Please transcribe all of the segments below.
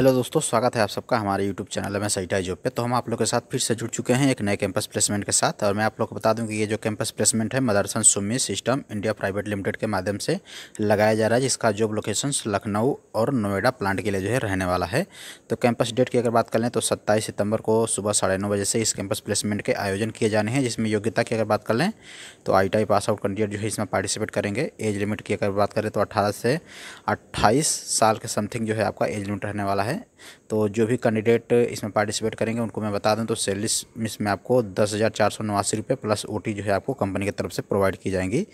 hello दोस्तों स्वागत है आप सबका हमारे यूट्यूब चैनल में सईटाई जॉब पे तो हम आप लोग के साथ फिर से जुड़ चुके हैं एक नए कैंपस प्लेसमेंट के साथ और मैं आप लोग को बता दूं कि ये जो कैंपस प्लेसमेंट है Motherson Sumi system India private limited के माध्यम से लगाया जा रहा है जिसका जॉब लोकेशन लखनऊ और नोएडा प्लांट के लिए जो है रहने वाला है तो कैंपस डेट की अगर बात कर लें तो सत्ताईस सितंबर को सुबह साढ़े बजे से इस कैंपस प्लेसमेंट के आयोजन किए जाने हैं जिसमें योग्यता की अगर बात कर लें तो आई पास आउट कैंडिडेट जो है इसमें पार्टिसिपेट करेंगे एज लिमिट की अगर बात करें तो अट्ठारह से अट्ठाईस साल के समथिंग जो है आपका एज लिमिट रहने वाला है है तो जो भी कैंडिडेट इसमें पार्टिसिपेट करेंगे उनको मैं बता दूं तो सेलिस मिस में आपको दस हज़ार चार सौ नवासी रुपये प्लस ओ जो है आपको कंपनी की तरफ से प्रोवाइड की जाएंगी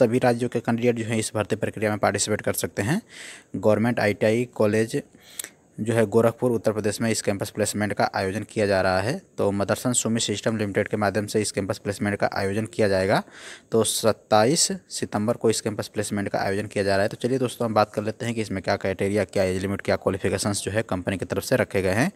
सभी राज्यों के कैंडिडेट जो है इस भर्ती प्रक्रिया में पार्टिसिपेट कर सकते हैं गवर्नमेंट आई कॉलेज जो है गोरखपुर उत्तर प्रदेश में इस कैंपस प्लेसमेंट का आयोजन किया जा रहा है तो मदरसन सुमी सिस्टम लिमिटेड के माध्यम से इस कैंपस प्लेसमेंट का आयोजन किया जाएगा तो 27 सितंबर को इस कैंपस प्लेसमेंट का आयोजन किया जा रहा है तो चलिए दोस्तों हम बात कर लेते हैं कि इसमें क्या क्राइटेरिया क्या एज लिमिट क्या क्वालिफिकेशन जो है कंपनी की तरफ से रखे गए हैं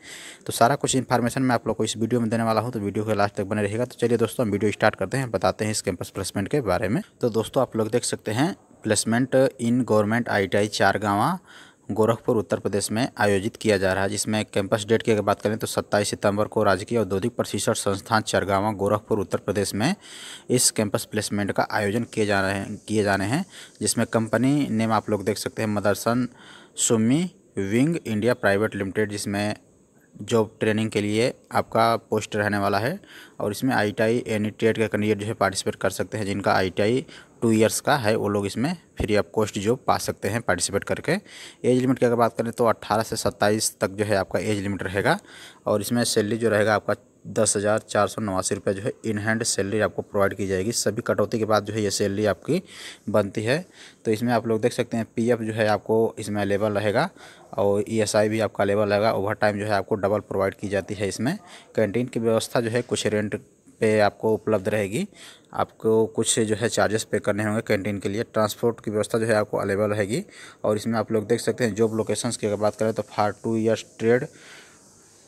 तो सारा कुछ इन्फॉर्मेशन मैं आप लोग को इस वीडियो में देने वाला हूँ तो वीडियो के लास्ट तक बने रहेगा तो चलिए दोस्तों हम वीडियो स्टार्ट करते हैं बताते हैं इस कैंपस प्लेसमेंट के बारे में तो दोस्तों आप लोग देख सकते हैं placement in government I T I Chargawan Gorakhpur Uttar Pradesh में आयोजित किया जा रहा है जिसमें कैंपस डेट की अगर बात करें तो 27 सितंबर को राजकीय औद्योगिक प्रशिक्षण संस्थान चरगावा गोरखपुर उत्तर प्रदेश में इस कैंपस प्लेसमेंट का आयोजन किए जा रहे हैं किए जाने हैं जिसमें कंपनी नेम आप लोग देख सकते हैं Motherson Sumi wing India private limited जिसमें जॉब ट्रेनिंग के लिए आपका पोस्ट रहने वाला है और इसमें आई टी एनी के कैंडिडेट जो है पार्टिसिपेट कर सकते हैं जिनका आई टी टू ईयर्स का है वो लोग इसमें फ्री ऑफ कॉस्ट जॉब पा सकते हैं पार्टिसिपेट करके एज लिमिट की अगर बात करें तो 18 से 27 तक जो है आपका एज लिमिट रहेगा और इसमें सैलरी जो रहेगा आपका दस हज़ार चार सौ नवासी रुपये जो है इन हैंड सैलरी आपको प्रोवाइड की जाएगी सभी कटौती के बाद जो है ये सैलरी आपकी बनती है तो इसमें आप लोग देख सकते हैं पीएफ जो है आपको इसमें अवेलेबल रहेगा और ईएसआई e भी आपका अवेलेबल रहेगा ओवर टाइम जो है आपको डबल प्रोवाइड की जाती है इसमें कैंटीन की व्यवस्था जो है कुछ रेंट पे आपको उपलब्ध रहेगी आपको कुछ जो है चार्जेस पे करने होंगे कैंटीन के लिए ट्रांसपोर्ट की व्यवस्था जो है आपको अवेलेबल रहेगी और इसमें आप लोग देख सकते हैं जॉब लोकेशंस की अगर बात करें तो for two years trade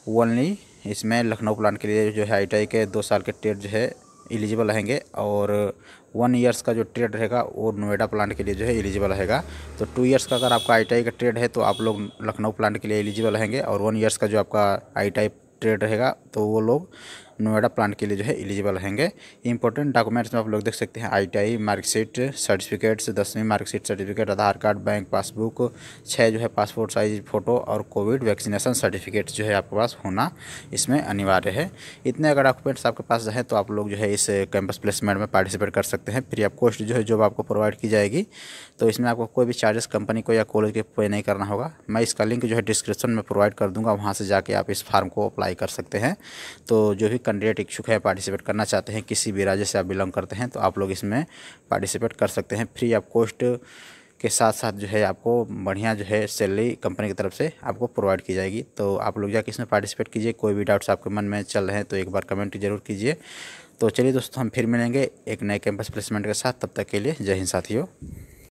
only इसमें लखनऊ प्लांट के लिए जो है आई के दो साल के ट्रेड जो है एलिजिबल रहेंगे और वन ईयर्स का जो ट्रेड रहेगा वो नोएडा प्लांट के लिए जो है एलिजिबल रहेगा तो टू ईयर्स का अगर आपका आई का ट्रेड है तो आप लोग लखनऊ प्लांट के लिए एलिजिबल रहेंगे और वन ईयर्स का जो आपका आई ट्रेड रहेगा तो वो लोग नोएडा प्लांट के लिए जो है एलिजिबल होंगे इंपॉर्टेंट डॉक्यूमेंट्स में आप लोग देख सकते हैं आईटीआई मार्कशीट सर्टिफिकेट्स दसवीं marksheet certificate Aadhaar card bank passbook छः जो है पासपोर्ट साइज फ़ोटो और कोविड वैक्सीनेशन सर्टिफिकेट जो है आपके पास होना इसमें अनिवार्य है इतने अगर डॉक्यूमेंट्स आपके पास रहें तो आप लोग जो है इस कैंपस प्लेसमेंट में पार्टिसिपेट कर सकते हैं फ्री ऑफ कॉस्ट जो है जॉब आपको प्रोवाइड की जाएगी तो इसमें आपको कोई भी चार्जेस कंपनी को या कॉलेज के पे नहीं करना होगा मैं इसका लिंक जो है डिस्क्रिप्शन में प्रोवाइड कर दूंगा वहाँ से जाके आप इस फार्म को अप्लाई कर सकते हैं तो जो भी कैंडिडेट इच्छुक है पार्टिसिपेट करना चाहते हैं किसी भी राज्य से आप बिलोंग करते हैं तो आप लोग इसमें पार्टिसिपेट कर सकते हैं फ्री ऑफ कॉस्ट के साथ साथ जो है आपको बढ़िया जो है सैलरी कंपनी की तरफ से आपको प्रोवाइड की जाएगी तो आप लोग जाके इसमें पार्टिसिपेट कीजिए कोई भी डाउट्स आपके मन में चल रहे हैं तो एक बार कमेंट जरूर कीजिए तो चलिए दोस्तों हम फिर मिलेंगे एक नए कैंपस प्लेसमेंट के साथ तब तक के लिए जय हिंद साथियों